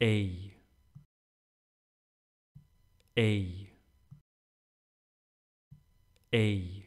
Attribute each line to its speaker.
Speaker 1: A A A